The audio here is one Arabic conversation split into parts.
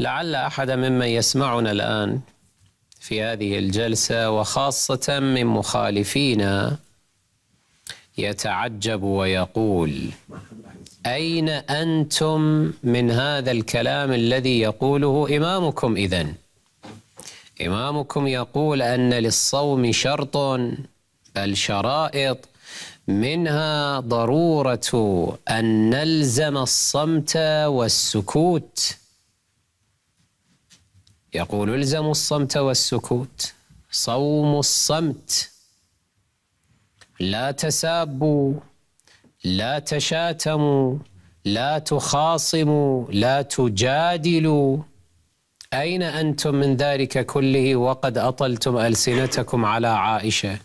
لعل احد ممن يسمعنا الان في هذه الجلسه وخاصه من مخالفينا يتعجب ويقول اين انتم من هذا الكلام الذي يقوله امامكم اذن امامكم يقول ان للصوم شرط بل شرائط منها ضروره ان نلزم الصمت والسكوت يقول الزموا الصمت والسكوت صوم الصمت لا تسابوا لا تشاتموا لا تخاصموا لا تجادلوا أين أنتم من ذلك كله وقد أطلتم ألسنتكم على عائشة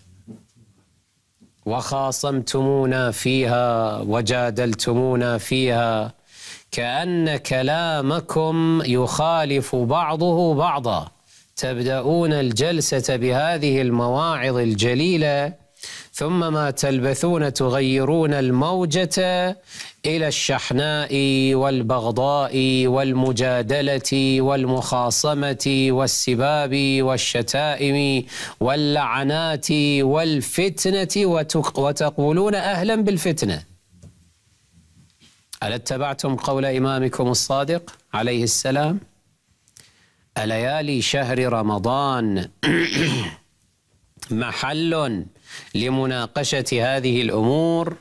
وخاصمتمونا فيها وجادلتمونا فيها كأن كلامكم يخالف بعضه بعضا تبدأون الجلسة بهذه المواعظ الجليلة ثم ما تلبثون تغيرون الموجة إلى الشحناء والبغضاء والمجادلة والمخاصمة والسباب والشتائم واللعنات والفتنة وتقولون أهلا بالفتنة ألا اتبعتم قول إمامكم الصادق عليه السلام أليالي شهر رمضان محل لمناقشة هذه الأمور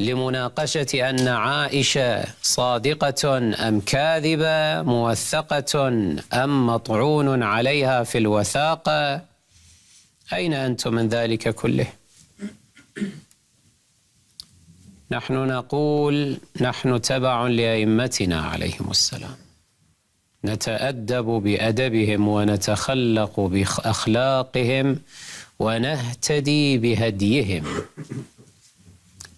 لمناقشة أن عائشة صادقة أم كاذبة موثقة أم مطعون عليها في الوثاقة أين أنتم من ذلك كله؟ نحن نقول نحن تبع لائمتنا عليهم السلام نتادب بادبهم ونتخلق باخلاقهم ونهتدي بهديهم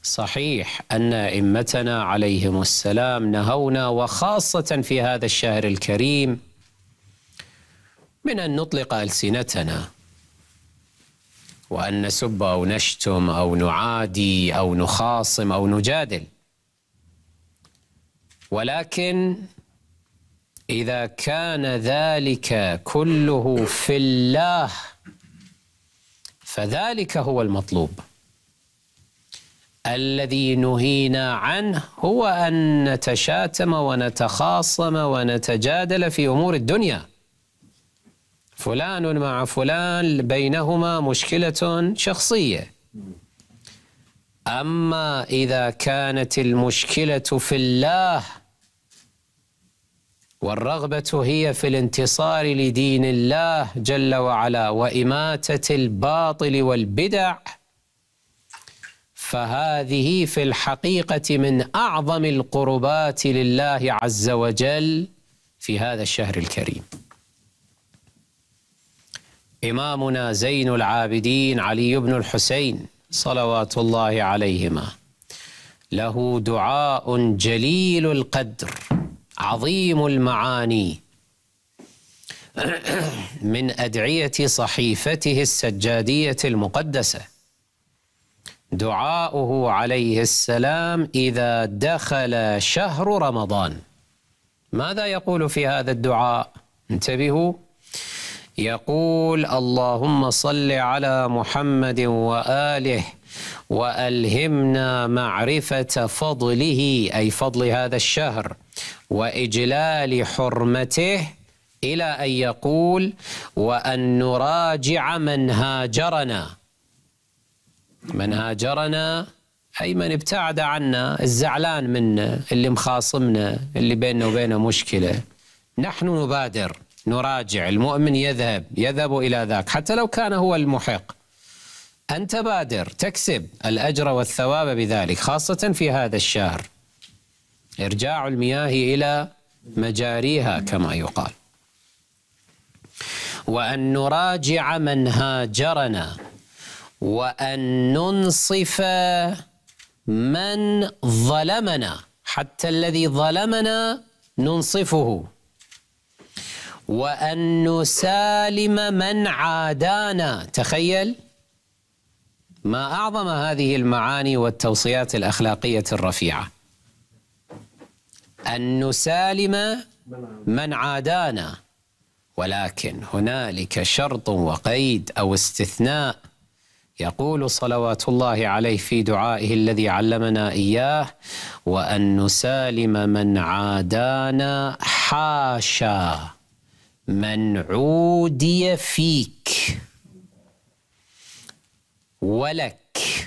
صحيح ان ائمتنا عليهم السلام نهونا وخاصه في هذا الشهر الكريم من ان نطلق السنتنا وأن نسب أو نشتم أو نعادي أو نخاصم أو نجادل ولكن إذا كان ذلك كله في الله فذلك هو المطلوب الذي نهينا عنه هو أن نتشاتم ونتخاصم ونتجادل في أمور الدنيا فلان مع فلان بينهما مشكلة شخصية أما إذا كانت المشكلة في الله والرغبة هي في الانتصار لدين الله جل وعلا وإماتة الباطل والبدع فهذه في الحقيقة من أعظم القربات لله عز وجل في هذا الشهر الكريم إمامنا زين العابدين علي بن الحسين صلوات الله عليهما له دعاء جليل القدر عظيم المعاني من أدعية صحيفته السجادية المقدسة دعاؤه عليه السلام إذا دخل شهر رمضان ماذا يقول في هذا الدعاء؟ انتبهوا يقول اللهم صل على محمد وآله وألهمنا معرفة فضله أي فضل هذا الشهر وإجلال حرمته إلى أن يقول وأن نراجع من هاجرنا من هاجرنا أي من ابتعد عنا الزعلان منا اللي مخاصمنا اللي بيننا وبينه مشكلة نحن نبادر نراجع المؤمن يذهب يذهب إلى ذاك حتى لو كان هو المحق أنت بادر تكسب الأجر والثواب بذلك خاصة في هذا الشهر إرجاع المياه إلى مجاريها كما يقال وأن نراجع من هاجرنا وأن ننصف من ظلمنا حتى الذي ظلمنا ننصفه وأن نسالم من عادانا تخيل ما أعظم هذه المعاني والتوصيات الأخلاقية الرفيعة أن نسالم من عادانا ولكن هنالك شرط وقيد أو استثناء يقول صلوات الله عليه في دعائه الذي علمنا إياه وأن نسالم من عادانا حاشا من عودي فيك ولك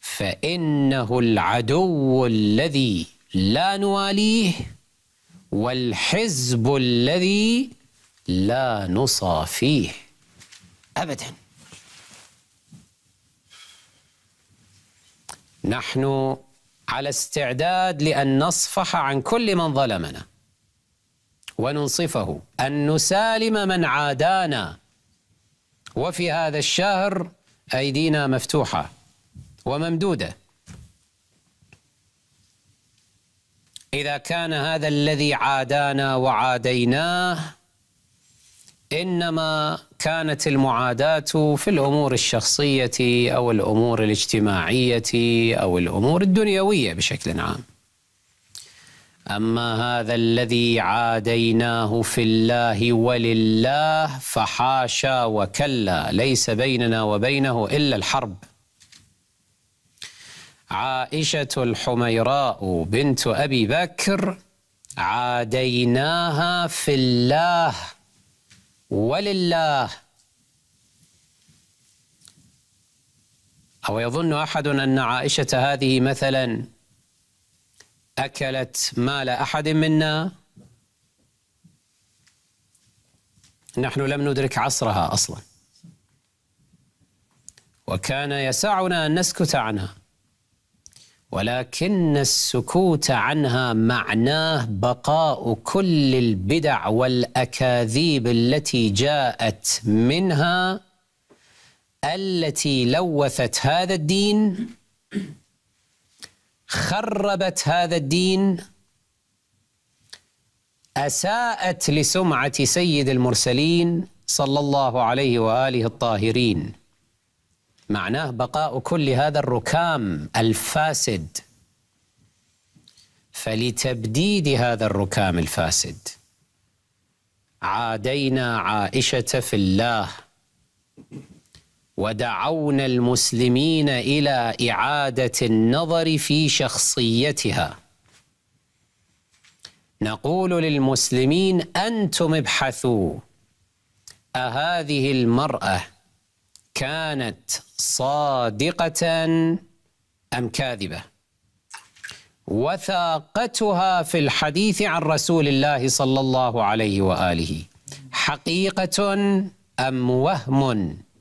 فانه العدو الذي لا نواليه والحزب الذي لا نصافيه ابدا نحن على استعداد لان نصفح عن كل من ظلمنا وننصفه أن نسالم من عادانا وفي هذا الشهر أيدينا مفتوحة وممدودة إذا كان هذا الذي عادانا وعاديناه إنما كانت المعاداة في الأمور الشخصية أو الأمور الاجتماعية أو الأمور الدنيوية بشكل عام أما هذا الذي عاديناه في الله ولله فحاشا وكلا ليس بيننا وبينه إلا الحرب عائشة الحميراء بنت أبي بكر عاديناها في الله ولله أو يظن أحد أن عائشة هذه مثلاً أكلت مال أحد منا نحن لم ندرك عصرها أصلا وكان يسعنا أن نسكت عنها ولكن السكوت عنها معناه بقاء كل البدع والاكاذيب التي جاءت منها التي لوثت هذا الدين خربت هذا الدين اساءت لسمعه سيد المرسلين صلى الله عليه واله الطاهرين معناه بقاء كل هذا الركام الفاسد فلتبديد هذا الركام الفاسد عادينا عائشه في الله ودعونا المسلمين الى اعاده النظر في شخصيتها نقول للمسلمين انتم ابحثوا اهذه المراه كانت صادقه ام كاذبه وثاقتها في الحديث عن رسول الله صلى الله عليه واله حقيقه ام وهم